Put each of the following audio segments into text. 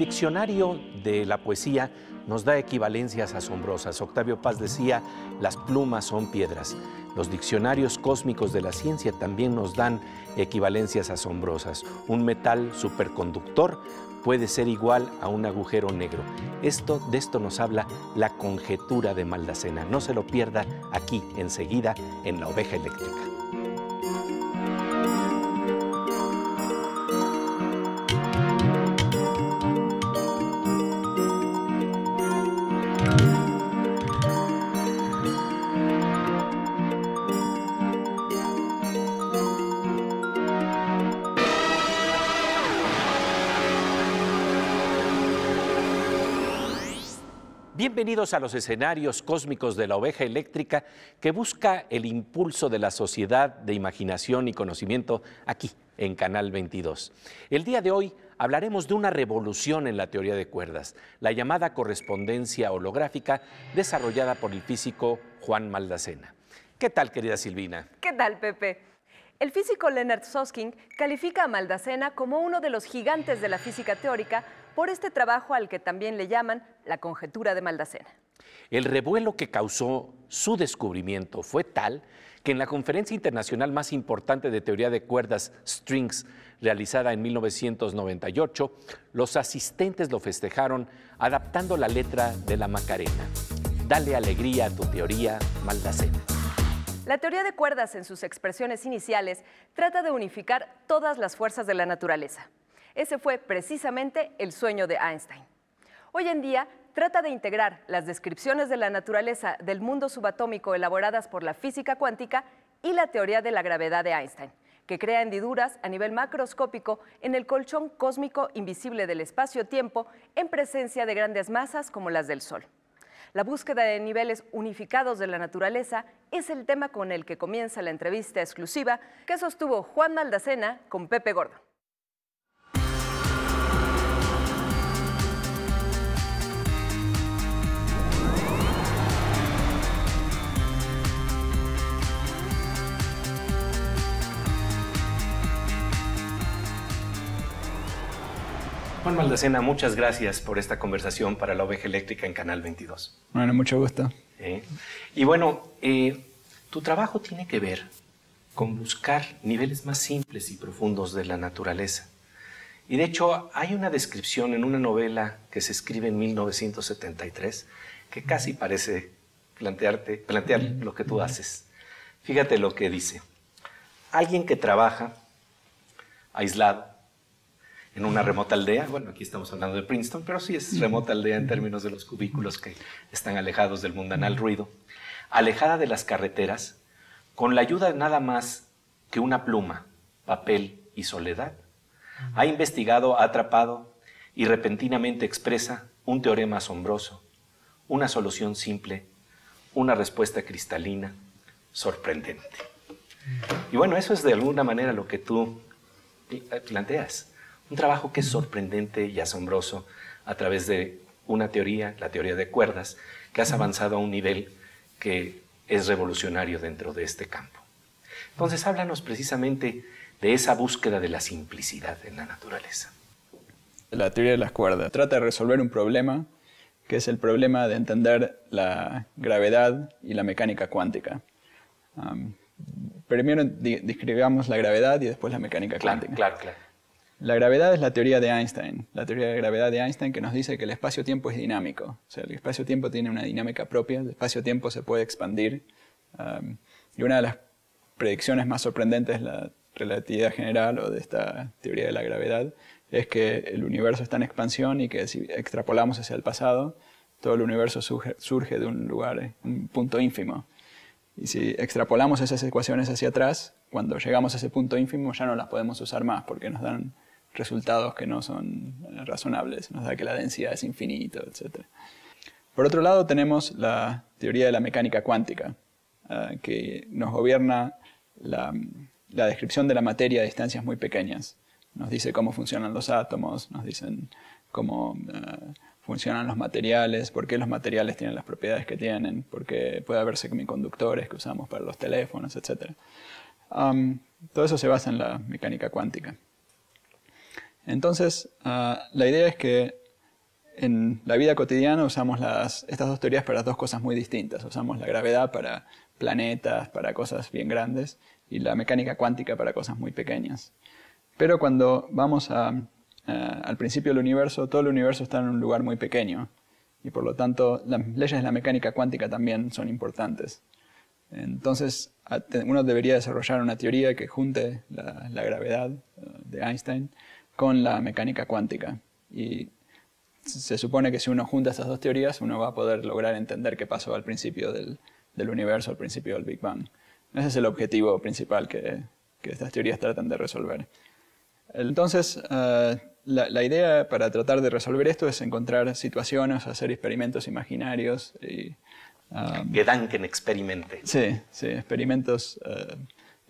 diccionario de la poesía nos da equivalencias asombrosas. Octavio Paz decía, las plumas son piedras. Los diccionarios cósmicos de la ciencia también nos dan equivalencias asombrosas. Un metal superconductor puede ser igual a un agujero negro. Esto, de esto nos habla la conjetura de Maldacena. No se lo pierda aquí enseguida en la oveja eléctrica. Bienvenidos a los escenarios cósmicos de la oveja eléctrica que busca el impulso de la sociedad de imaginación y conocimiento aquí en Canal 22. El día de hoy hablaremos de una revolución en la teoría de cuerdas, la llamada correspondencia holográfica desarrollada por el físico Juan Maldacena. ¿Qué tal, querida Silvina? ¿Qué tal, Pepe? El físico Leonard Soskin califica a Maldacena como uno de los gigantes de la física teórica por este trabajo al que también le llaman la conjetura de Maldacena. El revuelo que causó su descubrimiento fue tal que en la conferencia internacional más importante de teoría de cuerdas, Strings, realizada en 1998, los asistentes lo festejaron adaptando la letra de la Macarena. Dale alegría a tu teoría, Maldacena. La teoría de cuerdas en sus expresiones iniciales trata de unificar todas las fuerzas de la naturaleza. Ese fue precisamente el sueño de Einstein. Hoy en día trata de integrar las descripciones de la naturaleza del mundo subatómico elaboradas por la física cuántica y la teoría de la gravedad de Einstein, que crea hendiduras a nivel macroscópico en el colchón cósmico invisible del espacio-tiempo en presencia de grandes masas como las del Sol. La búsqueda de niveles unificados de la naturaleza es el tema con el que comienza la entrevista exclusiva que sostuvo Juan Maldacena con Pepe Gordo. Juan muchas gracias por esta conversación para la oveja eléctrica en Canal 22. Bueno, mucho gusto. ¿Eh? Y bueno, eh, tu trabajo tiene que ver con buscar niveles más simples y profundos de la naturaleza. Y de hecho hay una descripción en una novela que se escribe en 1973 que casi parece plantearte, plantear lo que tú haces. Fíjate lo que dice. Alguien que trabaja aislado en una remota aldea. Bueno, aquí estamos hablando de Princeton, pero sí es remota aldea en términos de los cubículos que están alejados del mundanal ruido, alejada de las carreteras, con la ayuda de nada más que una pluma, papel y soledad, ha investigado, ha atrapado y repentinamente expresa un teorema asombroso, una solución simple, una respuesta cristalina, sorprendente. Y bueno, eso es de alguna manera lo que tú planteas. Un trabajo que es sorprendente y asombroso a través de una teoría, la teoría de cuerdas, que has avanzado a un nivel que es revolucionario dentro de este campo. Entonces, háblanos precisamente de esa búsqueda de la simplicidad en la naturaleza. La teoría de las cuerdas trata de resolver un problema que es el problema de entender la gravedad y la mecánica cuántica. primero describamos la gravedad y después la mecánica cuántica. Claro, claro. La gravedad es la teoría de Einstein, la teoría de gravedad de Einstein que nos dice que el espacio-tiempo es dinámico. O sea, el espacio-tiempo tiene una dinámica propia, el espacio-tiempo se puede expandir. Um, y una de las predicciones más sorprendentes de la relatividad general o de esta teoría de la gravedad es que el universo está en expansión y que si extrapolamos hacia el pasado, todo el universo surge de un lugar, un punto ínfimo. Y si extrapolamos esas ecuaciones hacia atrás, cuando llegamos a ese punto ínfimo ya no las podemos usar más porque nos dan resultados que no son eh, razonables, nos da que la densidad es infinito, etc. Por otro lado, tenemos la teoría de la mecánica cuántica, eh, que nos gobierna la, descripción de la materia a distancias muy pequeñas. Nos dice cómo funcionan los átomos, nos dicen cómo eh, funcionan los materiales, por qué los materiales tienen las propiedades que tienen, por qué puede haber semiconductores que usamos para los teléfonos, etc. todo eso se basa en la mecánica cuántica. Entonces, ah, la idea es que en la vida cotidiana usamos estas dos teorías para dos cosas muy distintas. Usamos la gravedad para planetas, para cosas bien grandes, y la mecánica cuántica para cosas muy pequeñas. Pero cuando vamos al principio del universo, todo el universo está en un lugar muy pequeño, y por lo tanto las leyes de la mecánica cuántica también son importantes. Entonces, uno debería desarrollar una teoría que junte la gravedad ah, de Einstein con la mecánica cuántica. Y se supone que si uno junta estas dos teorías, uno va a poder lograr entender qué pasó al principio del, universo, al principio del Big Bang. Ese es el objetivo principal que, estas teorías tratan de resolver. Entonces, eh, la, idea para tratar de resolver esto es encontrar situaciones, hacer experimentos imaginarios y... Um, Gedanken experimente. Sí, sí, experimentos... Eh,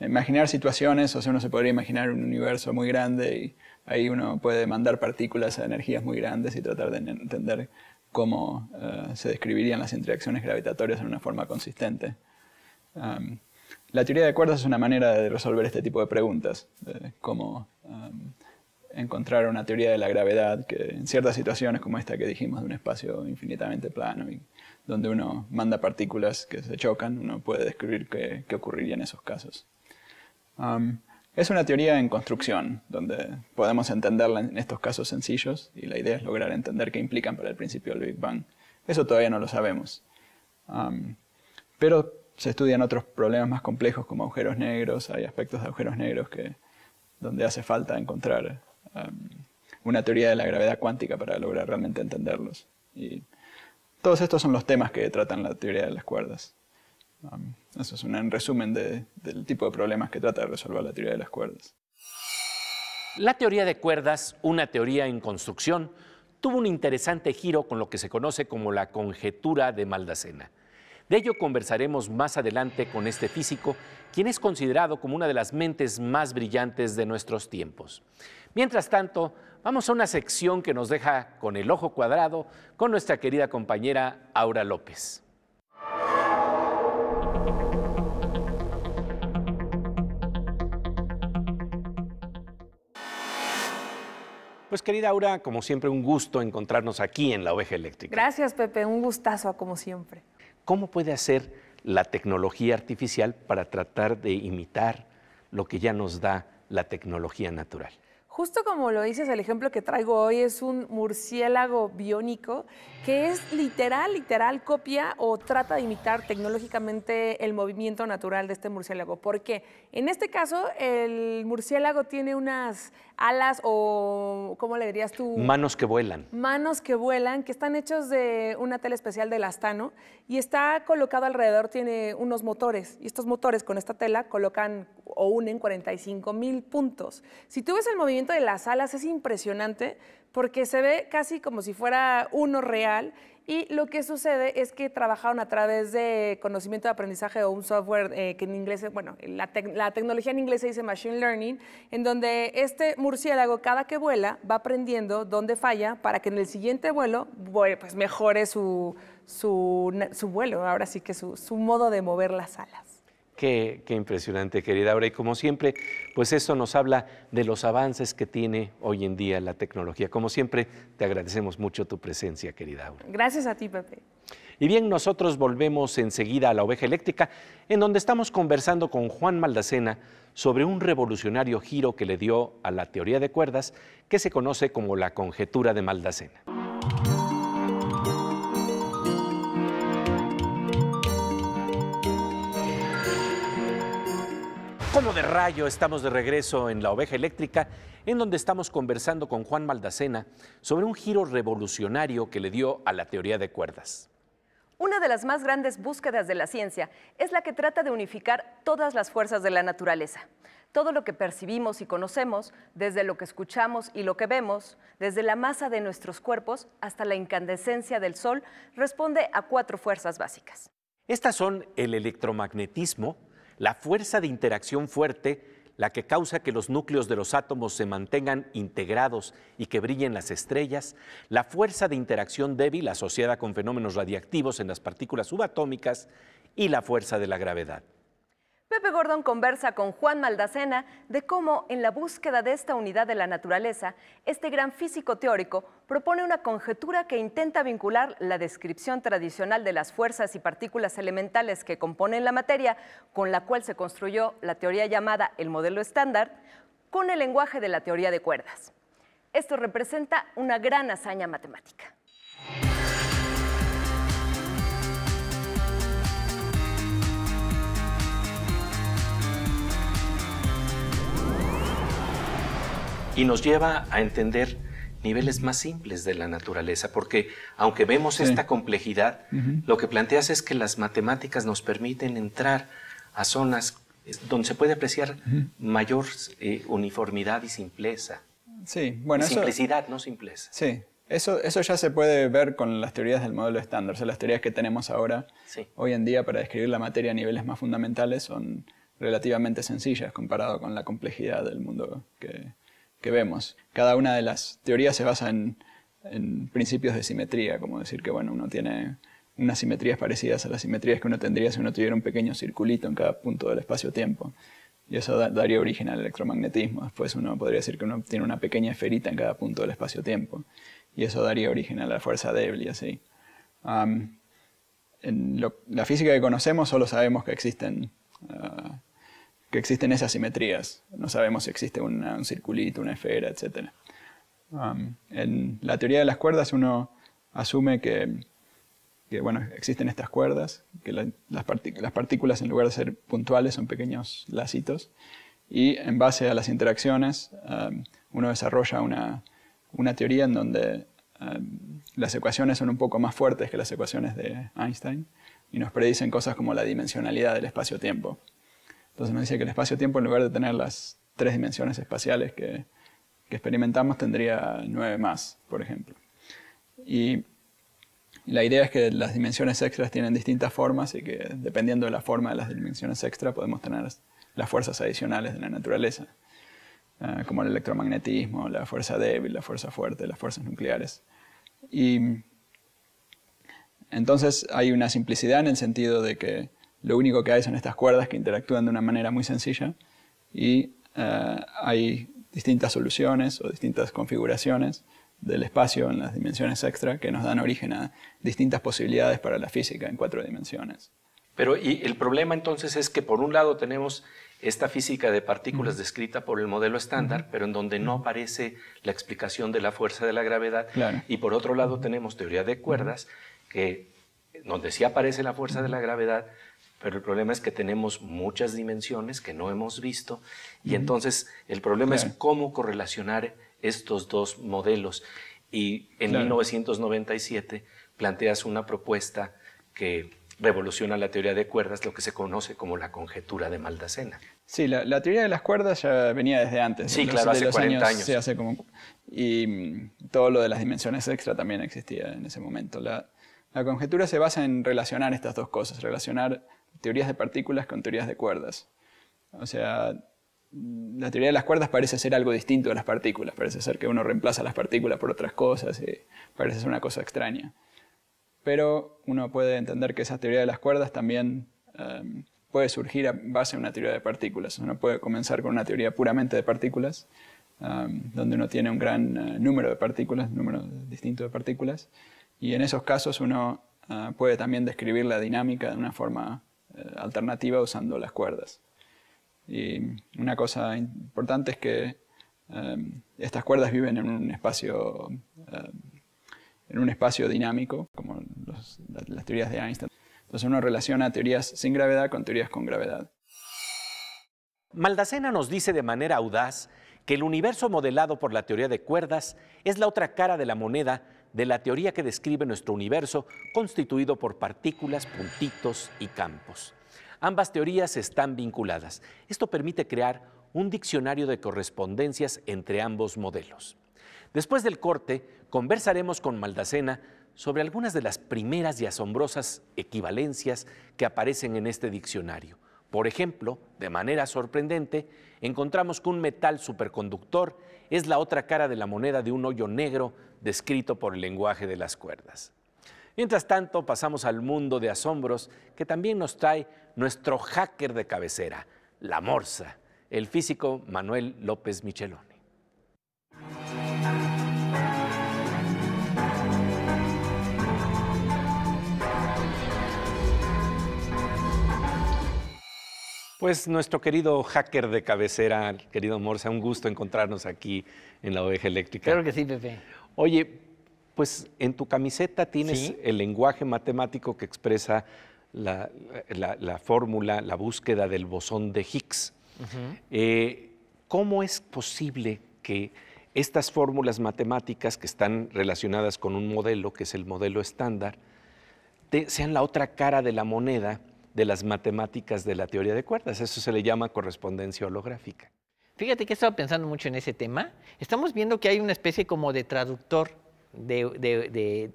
imaginar situaciones, o sea, uno se podría imaginar un universo muy grande y ahí uno puede mandar partículas a energías muy grandes y tratar de entender cómo eh, se describirían las interacciones gravitatorias en una forma consistente. la teoría de cuerdas es una manera de resolver este tipo de preguntas, como cómo encontrar una teoría de la gravedad que en ciertas situaciones como esta que dijimos de un espacio infinitamente plano donde uno manda partículas que se chocan, uno puede describir qué, ocurriría en esos casos. Es una teoría en construcción, donde podemos entenderla en estos casos sencillos y la idea es lograr entender qué implican para el principio del Big Bang. Eso todavía no lo sabemos. pero se estudian otros problemas más complejos como agujeros negros, hay aspectos de agujeros negros que, donde hace falta encontrar una teoría de la gravedad cuántica para lograr realmente entenderlos. Y todos estos son los temas que tratan la teoría de las cuerdas. Um, eso es un resumen del tipo de problemas que trata de resolver la teoría de las cuerdas. La teoría de cuerdas, una teoría en construcción, tuvo un interesante giro con lo que se conoce como la conjetura de Maldacena. De ello conversaremos más adelante con este físico, quien es considerado como una de las mentes más brillantes de nuestros tiempos. Mientras tanto, vamos a una sección que nos deja con el ojo cuadrado con nuestra querida compañera Aura López. Pues querida Aura, como siempre, un gusto encontrarnos aquí en la Oveja Eléctrica. Gracias, Pepe, un gustazo, como siempre. ¿Cómo puede hacer la tecnología artificial para tratar de imitar lo que ya nos da la tecnología natural? Justo como lo dices, el ejemplo que traigo hoy es un murciélago biónico que es literal, literal, copia o trata de imitar tecnológicamente el movimiento natural de este murciélago. Porque en este caso, el murciélago tiene unas alas o, ¿cómo le dirías tú? Manos que vuelan. Manos que vuelan, que están hechos de una tela especial de lastano y está colocado alrededor, tiene unos motores. Y estos motores con esta tela colocan o unen 45 mil puntos. Si tú ves el movimiento de las alas es impresionante porque se ve casi como si fuera uno real y lo que sucede es que trabajaron a través de conocimiento de aprendizaje o un software eh, que en inglés, bueno, la, tecnología en inglés se dice Machine Learning, en donde este murciélago cada que vuela va aprendiendo dónde falla para que en el siguiente vuelo pues mejore su, vuelo, ahora sí que su modo de mover las alas. Qué, impresionante, querida Aura. Y como siempre, pues esto nos habla de los avances que tiene hoy en día la tecnología. Como siempre, te agradecemos mucho tu presencia, querida Aura. Gracias a ti, Pepe. Y bien, nosotros volvemos enseguida a la oveja eléctrica, en donde estamos conversando con Juan Maldacena sobre un revolucionario giro que le dio a la teoría de cuerdas, que se conoce como la conjetura de Maldacena. Como de rayo, estamos de regreso en La Oveja Eléctrica, en donde estamos conversando con Juan Maldacena sobre un giro revolucionario que le dio a la teoría de cuerdas. Una de las más grandes búsquedas de la ciencia es la que trata de unificar todas las fuerzas de la naturaleza. Todo lo que percibimos y conocemos, desde lo que escuchamos y lo que vemos, desde la masa de nuestros cuerpos hasta la incandescencia del Sol, responde a cuatro fuerzas básicas. Estas son el electromagnetismo, la fuerza de interacción fuerte, la que causa que los núcleos de los átomos se mantengan integrados y que brillen las estrellas, la fuerza de interacción débil asociada con fenómenos radiactivos en las partículas subatómicas y la fuerza de la gravedad. Pepe Gordon conversa con Juan Maldacena de cómo, en la búsqueda de esta unidad de la naturaleza, este gran físico teórico propone una conjetura que intenta vincular la descripción tradicional de las fuerzas y partículas elementales que componen la materia, con la cual se construyó la teoría llamada el modelo estándar, con el lenguaje de la teoría de cuerdas. Esto representa una gran hazaña matemática. y nos lleva a entender niveles más simples de la naturaleza, porque aunque vemos esta complejidad, lo que planteas es que las matemáticas nos permiten entrar a zonas donde se puede apreciar mayor eh, uniformidad y simpleza. Sí, bueno. simplicidad, no simpleza. Sí, eso, eso ya se puede ver con las teorías del modelo estándar, o sea, las teorías que tenemos ahora, hoy en día, para describir la materia a niveles más fundamentales son relativamente sencillas comparado con la complejidad del mundo que, que vemos. Cada una de las teorías se basa en, principios de simetría, como decir que bueno, uno tiene unas simetrías parecidas a las simetrías que uno tendría si uno tuviera un pequeño circulito en cada punto del espacio-tiempo. Y eso daría origen al electromagnetismo. Después uno podría decir que uno tiene una pequeña esferita en cada punto del espacio-tiempo. Y eso daría origen a la fuerza débil y así. en la física que conocemos solo sabemos que existen ah, que existen esas simetrías. No sabemos si existe un circulito, una esfera, etc. Um, en la teoría de las cuerdas uno asume que, bueno, existen estas cuerdas, que las, partículas en lugar de ser puntuales son pequeños lacitos, y en base a las interacciones um, uno desarrolla una, teoría en donde um, las ecuaciones son un poco más fuertes que las ecuaciones de Einstein y nos predicen cosas como la dimensionalidad del espacio-tiempo. Entonces nos dice que el espacio-tiempo, en lugar de tener las tres dimensiones espaciales que, experimentamos, tendría nueve más, por ejemplo. Y la idea es que las dimensiones extras tienen distintas formas y que dependiendo de la forma de las dimensiones extras podemos tener las fuerzas adicionales de la naturaleza, eh, como el electromagnetismo, la fuerza débil, la fuerza fuerte, las fuerzas nucleares. Y entonces hay una simplicidad en el sentido de que lo único que hay son estas cuerdas que interactúan de una manera muy sencilla y eh, hay distintas soluciones o distintas configuraciones del espacio en las dimensiones extra que nos dan origen a distintas posibilidades para la física en cuatro dimensiones. Pero y el problema entonces es que por un lado tenemos esta física de partículas descrita por el modelo estándar, pero en donde no aparece la explicación de la fuerza de la gravedad. Y por otro lado tenemos teoría de cuerdas, que donde sí aparece la fuerza de la gravedad, pero el problema es que tenemos muchas dimensiones que no hemos visto y entonces el problema es cómo correlacionar estos dos modelos. Y en 1997 planteas una propuesta que revoluciona la teoría de cuerdas, lo que se conoce como la conjetura de Maldacena. Sí, la, teoría de las cuerdas ya venía desde antes. Sí, claro, hace 40 años. hace como, y mm, todo lo de las dimensiones extra también existía en ese momento. La, la conjetura se basa en relacionar estas dos cosas, relacionar teorías de partículas con teorías de cuerdas. O sea, la teoría de las cuerdas parece ser algo distinto de las partículas, parece ser que uno reemplaza las partículas por otras cosas, y eh, parece ser una cosa extraña. Pero uno puede entender que esa teoría de las cuerdas también em, puede surgir a base de una teoría de partículas. Uno puede comenzar con una teoría puramente de partículas, em, donde uno tiene un gran eh, número de partículas, número distinto de partículas, y en esos casos uno eh, puede también describir la dinámica de una forma eh, alternativa usando las cuerdas. Y una cosa importante es que eh, estas cuerdas viven en un espacio, eh, en un espacio dinámico, como las, las teorías de Einstein. Entonces uno relaciona teorías sin gravedad con teorías con gravedad. Maldacena nos dice de manera audaz que el universo modelado por la teoría de cuerdas es la otra cara de la moneda de la teoría que describe nuestro universo constituido por partículas, puntitos y campos. Ambas teorías están vinculadas. Esto permite crear un diccionario de correspondencias entre ambos modelos. Después del corte, conversaremos con Maldacena sobre algunas de las primeras y asombrosas equivalencias que aparecen en este diccionario. Por ejemplo, de manera sorprendente, encontramos que un metal superconductor es la otra cara de la moneda de un hoyo negro descrito por el lenguaje de las cuerdas. Mientras tanto, pasamos al mundo de asombros que también nos trae nuestro hacker de cabecera, la Morsa, el físico Manuel López Michelón. Pues nuestro querido hacker de cabecera, querido Morse, un gusto encontrarnos aquí en la oveja eléctrica. Claro que sí, Pepe. Oye, pues en tu camiseta tienes el lenguaje matemático que expresa la, fórmula, la búsqueda del bosón de Higgs. Eh, ¿Cómo es posible que estas fórmulas matemáticas que están relacionadas con un modelo, que es el modelo estándar, sean la otra cara de la moneda de las matemáticas de la teoría de cuerdas. Eso se le llama correspondencia holográfica. Fíjate que he estado pensando mucho en ese tema. Estamos viendo que hay una especie como de traductor de,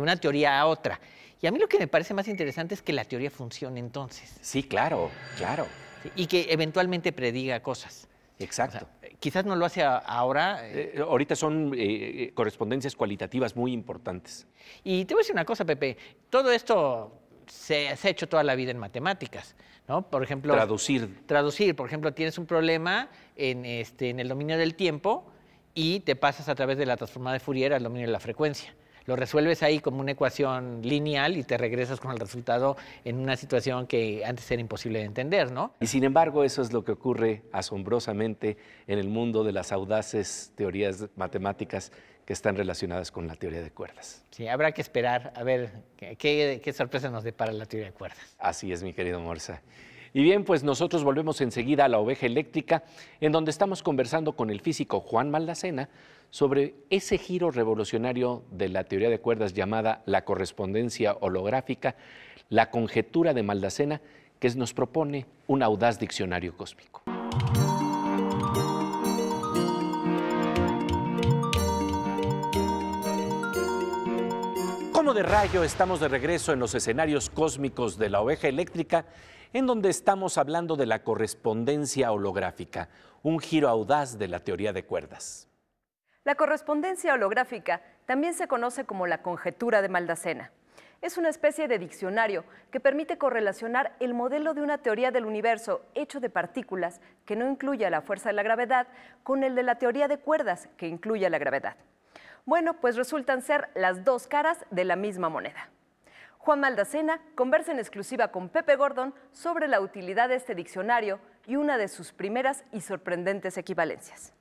una teoría a otra. Y a mí lo que me parece más interesante es que la teoría funcione entonces. Sí, claro, claro. Y que eventualmente prediga cosas. Exacto. quizás no lo hace ahora. Eh. Eh, ahorita son eh, correspondencias cualitativas muy importantes. Y te voy a decir una cosa, Pepe. Todo esto se, ha hecho toda la vida en matemáticas, ¿no? Por ejemplo... Traducir. Traducir, por ejemplo, tienes un problema en, este, en el dominio del tiempo y te pasas a través de la transformada de Fourier al dominio de la frecuencia. Lo resuelves ahí como una ecuación lineal y te regresas con el resultado en una situación que antes era imposible de entender, ¿no? Y sin embargo, eso es lo que ocurre asombrosamente en el mundo de las audaces teorías matemáticas que están relacionadas con la teoría de cuerdas. Sí, habrá que esperar a ver qué, sorpresa nos depara la teoría de cuerdas. Así es, mi querido Morza. Y bien, pues nosotros volvemos enseguida a la oveja eléctrica, en donde estamos conversando con el físico Juan Maldacena sobre ese giro revolucionario de la teoría de cuerdas llamada la correspondencia holográfica, la conjetura de Maldacena, que nos propone un audaz diccionario cósmico. de Rayo estamos de regreso en los escenarios cósmicos de la oveja eléctrica, en donde estamos hablando de la correspondencia holográfica, un giro audaz de la teoría de cuerdas. La correspondencia holográfica también se conoce como la conjetura de Maldacena. Es una especie de diccionario que permite correlacionar el modelo de una teoría del universo hecho de partículas que no incluya la fuerza de la gravedad con el de la teoría de cuerdas que incluya la gravedad. Bueno, pues resultan ser las dos caras de la misma moneda. Juan Maldacena conversa en exclusiva con Pepe Gordon sobre la utilidad de este diccionario y una de sus primeras y sorprendentes equivalencias.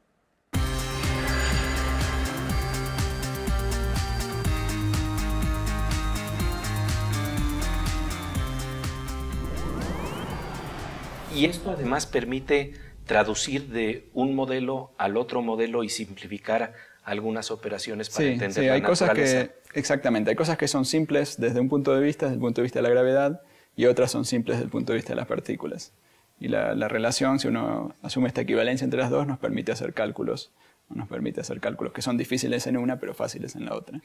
Y esto además permite traducir de un modelo al otro modelo y simplificar algunas operaciones para entender la hay cosas que Exactamente, hay cosas que son simples desde un punto de vista, desde el punto de vista de la gravedad, y otras son simples desde el punto de vista de las partículas. Y la, la relación, si uno asume esta equivalencia entre las dos, nos permite hacer cálculos, nos permite hacer cálculos que son difíciles en una, pero fáciles en la otra.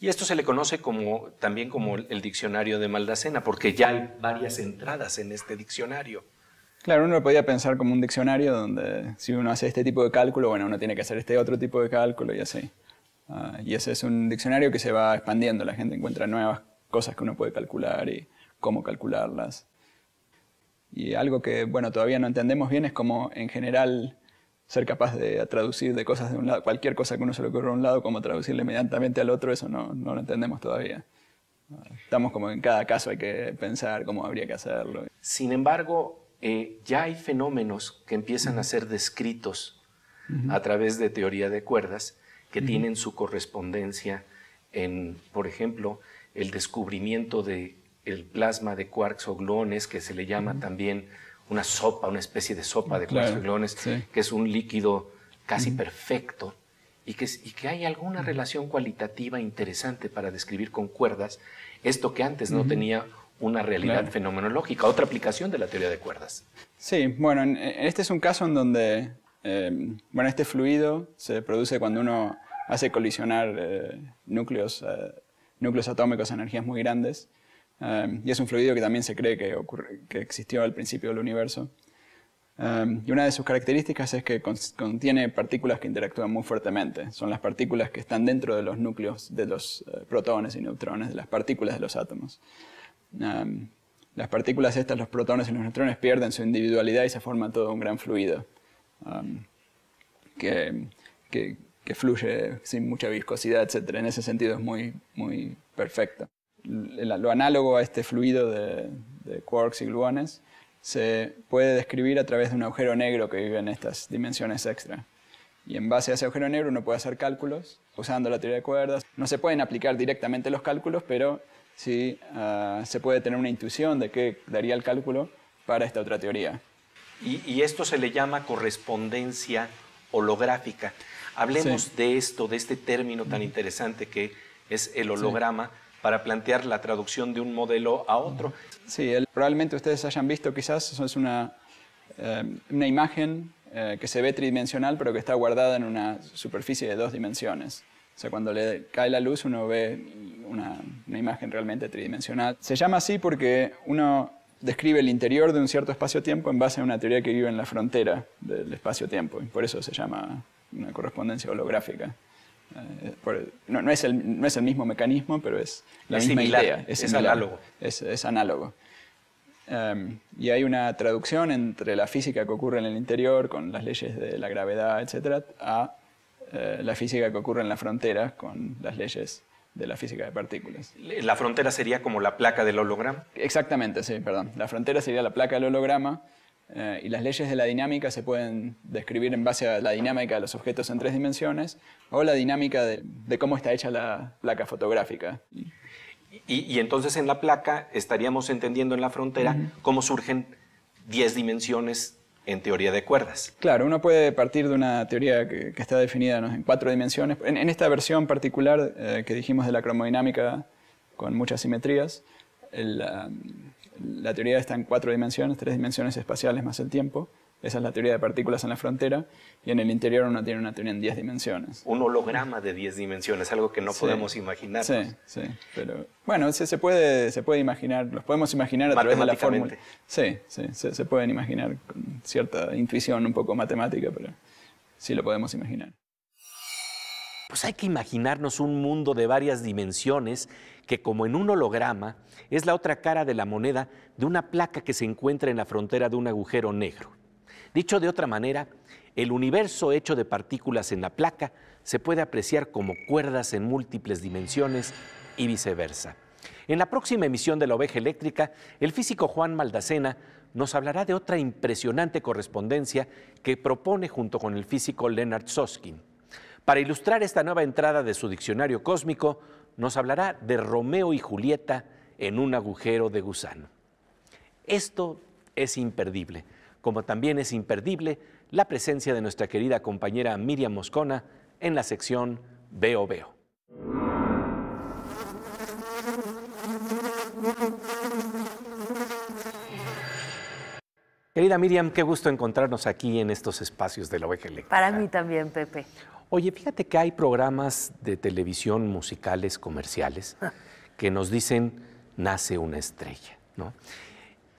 Y esto se le conoce como, también como el diccionario de Maldacena, porque ya hay varias entradas en este diccionario. Claro, uno lo podía pensar como un diccionario donde si uno hace este tipo de cálculo, bueno, uno tiene que hacer este otro tipo de cálculo y así. Ah, y ese es un diccionario que se va expandiendo, la gente encuentra nuevas cosas que uno puede calcular y cómo calcularlas. Y algo que, bueno, todavía no entendemos bien es cómo en general ser capaz de traducir de cosas de un lado, cualquier cosa que uno se le ocurra a un lado, como traducirle inmediatamente al otro, eso no, no lo entendemos todavía. Ah, estamos como en cada caso hay que pensar cómo habría que hacerlo. Sin embargo, eh, ya hay fenómenos que empiezan a ser descritos a través de teoría de cuerdas que tienen su correspondencia en, por ejemplo, el descubrimiento de plasma de quarks o glones, que se le llama también una sopa, una especie de sopa de quarks o gluones, que es un líquido casi perfecto y que, y que, hay alguna relación cualitativa interesante para describir con cuerdas esto que antes no tenía una realidad fenomenológica, otra aplicación de la teoría de cuerdas. Sí, bueno, eh, este es un caso en donde, eh, bueno, este fluido se produce cuando uno hace colisionar eh, núcleos, atómicos a energías muy grandes, y es un fluido que también se cree que, que existió al principio del universo. y una de sus características es que contiene partículas que interactúan muy fuertemente. Son las partículas que están dentro de los núcleos de los protones y neutrones, de las partículas de los átomos las partículas estas, los protones y los neutrones, pierden su individualidad y se forma todo un gran fluido um, que, fluye sin mucha viscosidad, etc. En ese sentido es muy, muy perfecto. Lo, análogo a este fluido de, de quarks y gluones se puede describir a través de un agujero negro que vive en estas dimensiones extra. Y en base a ese agujero negro uno puede hacer cálculos usando la teoría de cuerdas. No se pueden aplicar directamente los cálculos, pero ¿sí? Ah, se puede tener una intuición de qué daría el cálculo para esta otra teoría. Y, esto se le llama correspondencia holográfica. Hablemos de esto, de este término tan interesante que es el holograma, para plantear la traducción de un modelo a otro. Sí, probablemente ustedes hayan visto quizás, eso es una, eh, una imagen eh, que se ve tridimensional, pero que está guardada en una superficie de dos dimensiones. O sea, cuando le cae la luz uno ve una, imagen realmente tridimensional. Se llama así porque uno describe el interior de un cierto espacio-tiempo en base a una teoría que vive en la frontera del espacio-tiempo, y por eso se llama una correspondencia holográfica. Eh, no, es el, no, es el, mismo mecanismo, pero es la misma idea. Es, es análogo. Es, análogo. Em, y hay una traducción entre la física que ocurre en el interior, con las leyes de la gravedad, etc., a eh, la física que ocurre en la frontera con las leyes de la física de partículas. La frontera sería como la placa del holograma. Exactamente, sí, perdón. La frontera sería la placa del holograma eh, y las leyes de la dinámica se pueden describir en base a la dinámica de los objetos en tres dimensiones o la dinámica de, cómo está hecha la placa fotográfica. Y, entonces en la placa estaríamos entendiendo en la frontera cómo surgen diez dimensiones en teoría de cuerdas. Claro, uno puede partir de una teoría que, está definida en cuatro dimensiones. En, esta versión particular eh, que dijimos de la cromodinámica con muchas simetrías, um, la teoría está en cuatro dimensiones, tres dimensiones espaciales más el tiempo. Esa es la teoría de partículas en la frontera. Y en el interior uno tiene una teoría en 10 dimensiones. Un holograma de 10 dimensiones, algo que no podemos imaginar. Sí, sí. Pero bueno, se, puede, se puede imaginar, los podemos imaginar a través de la fórmula. Sí, sí se, se pueden imaginar con cierta intuición un poco matemática, pero sí lo podemos imaginar. Pues hay que imaginarnos un mundo de varias dimensiones que, como en un holograma, es la otra cara de la moneda de una placa que se encuentra en la frontera de un agujero negro. Dicho de otra manera, el universo hecho de partículas en la placa se puede apreciar como cuerdas en múltiples dimensiones y viceversa. En la próxima emisión de La Oveja Eléctrica, el físico Juan Maldacena nos hablará de otra impresionante correspondencia que propone junto con el físico Leonard Soskin. Para ilustrar esta nueva entrada de su diccionario cósmico, nos hablará de Romeo y Julieta en un agujero de gusano. Esto es imperdible como también es imperdible la presencia de nuestra querida compañera Miriam Moscona en la sección Veo Veo. Querida Miriam, qué gusto encontrarnos aquí en estos espacios de la oveja Para mí también, Pepe. Oye, fíjate que hay programas de televisión musicales comerciales ah. que nos dicen nace una estrella, ¿no?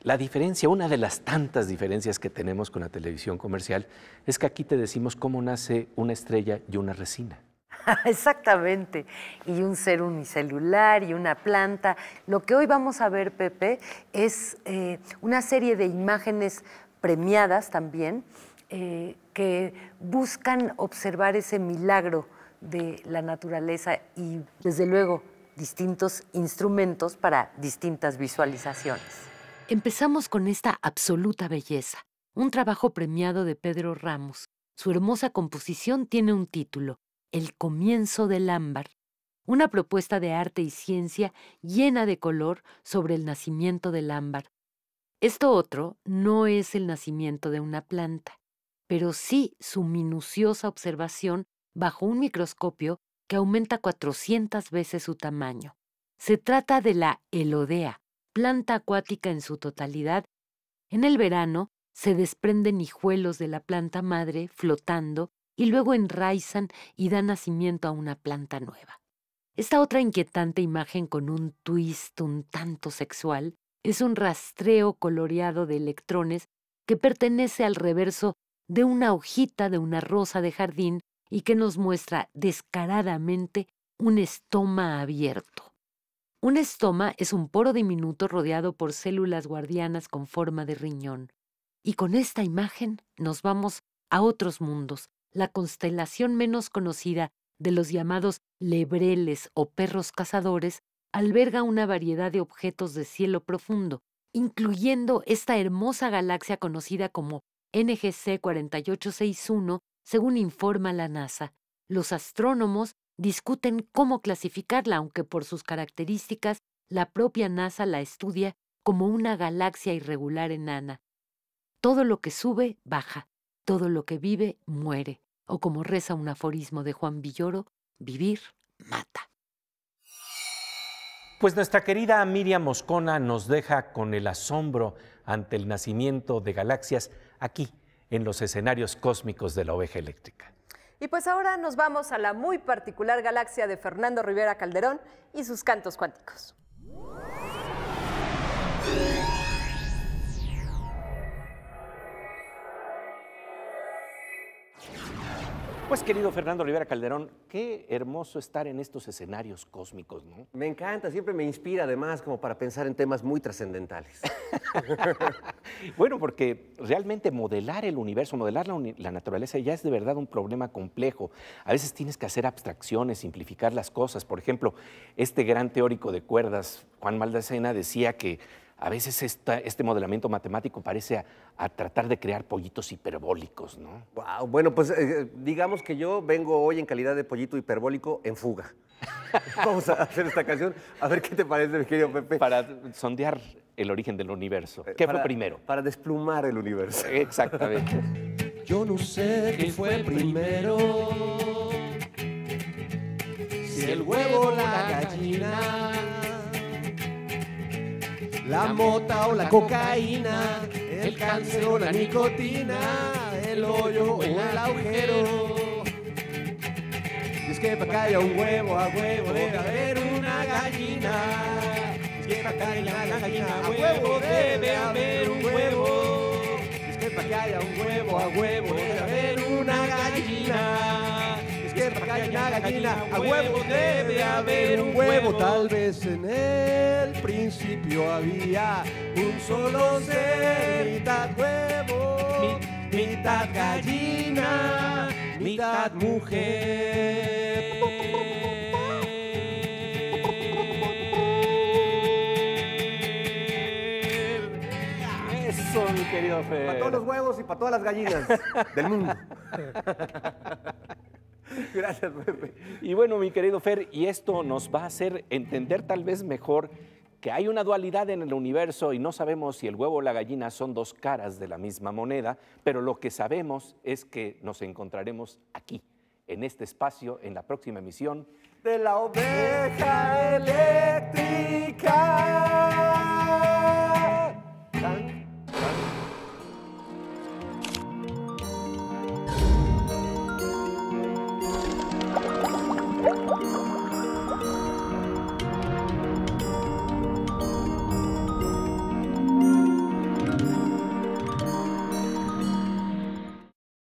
La diferencia, una de las tantas diferencias que tenemos con la televisión comercial, es que aquí te decimos cómo nace una estrella y una resina. Exactamente. Y un ser unicelular y una planta. Lo que hoy vamos a ver, Pepe, es eh, una serie de imágenes premiadas también eh, que buscan observar ese milagro de la naturaleza y, desde luego, distintos instrumentos para distintas visualizaciones. Empezamos con esta absoluta belleza, un trabajo premiado de Pedro Ramos. Su hermosa composición tiene un título, El comienzo del ámbar, una propuesta de arte y ciencia llena de color sobre el nacimiento del ámbar. Esto otro no es el nacimiento de una planta, pero sí su minuciosa observación bajo un microscopio que aumenta 400 veces su tamaño. Se trata de la elodea, planta acuática en su totalidad, en el verano se desprenden hijuelos de la planta madre flotando y luego enraizan y dan nacimiento a una planta nueva. Esta otra inquietante imagen con un twist un tanto sexual es un rastreo coloreado de electrones que pertenece al reverso de una hojita de una rosa de jardín y que nos muestra descaradamente un estoma abierto. Un estoma es un poro diminuto rodeado por células guardianas con forma de riñón. Y con esta imagen nos vamos a otros mundos, la constelación menos conocida de los llamados lebreles o perros cazadores alberga una variedad de objetos de cielo profundo, incluyendo esta hermosa galaxia conocida como NGC 4861, según informa la NASA. Los astrónomos discuten cómo clasificarla, aunque por sus características la propia NASA la estudia como una galaxia irregular enana. Todo lo que sube, baja. Todo lo que vive, muere. O como reza un aforismo de Juan Villoro, vivir mata. Pues nuestra querida Miriam Moscona nos deja con el asombro ante el nacimiento de galaxias aquí, en los escenarios cósmicos de la oveja eléctrica. Y pues ahora nos vamos a la muy particular galaxia de Fernando Rivera Calderón y sus cantos cuánticos. Pues querido Fernando Rivera Calderón, qué hermoso estar en estos escenarios cósmicos, ¿no? Me encanta, siempre me inspira además como para pensar en temas muy trascendentales. bueno, porque realmente modelar el universo, modelar la, la, naturaleza ya es de verdad un problema complejo. A veces tienes que hacer abstracciones, simplificar las cosas. Por ejemplo, este gran teórico de cuerdas, Juan Maldacena, decía que a veces este modelamiento matemático parece a, tratar de crear pollitos hiperbólicos, ¿no? bueno, pues eh, digamos que yo vengo hoy en calidad de pollito hiperbólico en fuga. Vamos a hacer esta canción, a ver qué te parece, mi querido Pepe. Para sondear el origen del universo. Eh, ¿Qué fue primero? Para desplumar el universo. Exactamente. Yo no sé qué fue primero. Si el huevo la gallina la mota o la cocaína, el cáncer o la nicotina, el hoyo o el agujero. Y es que para que haya un huevo, a huevo debe haber una gallina. Es que para que haya una gallina, a huevo debe haber un huevo. Es que para que haya un huevo, a huevo debe haber una gallina gallina, a huevo debe haber un huevo. Tal vez en el principio había un solo ser, mitad huevo, mitad gallina, mitad mujer. Eso, mi querido Fe. Para todos los huevos y para todas las gallinas del mundo. Gracias, Pepe. Y bueno, mi querido Fer, y esto nos va a hacer entender tal vez mejor que hay una dualidad en el universo y no sabemos si el huevo o la gallina son dos caras de la misma moneda, pero lo que sabemos es que nos encontraremos aquí, en este espacio, en la próxima emisión de la oveja eléctrica.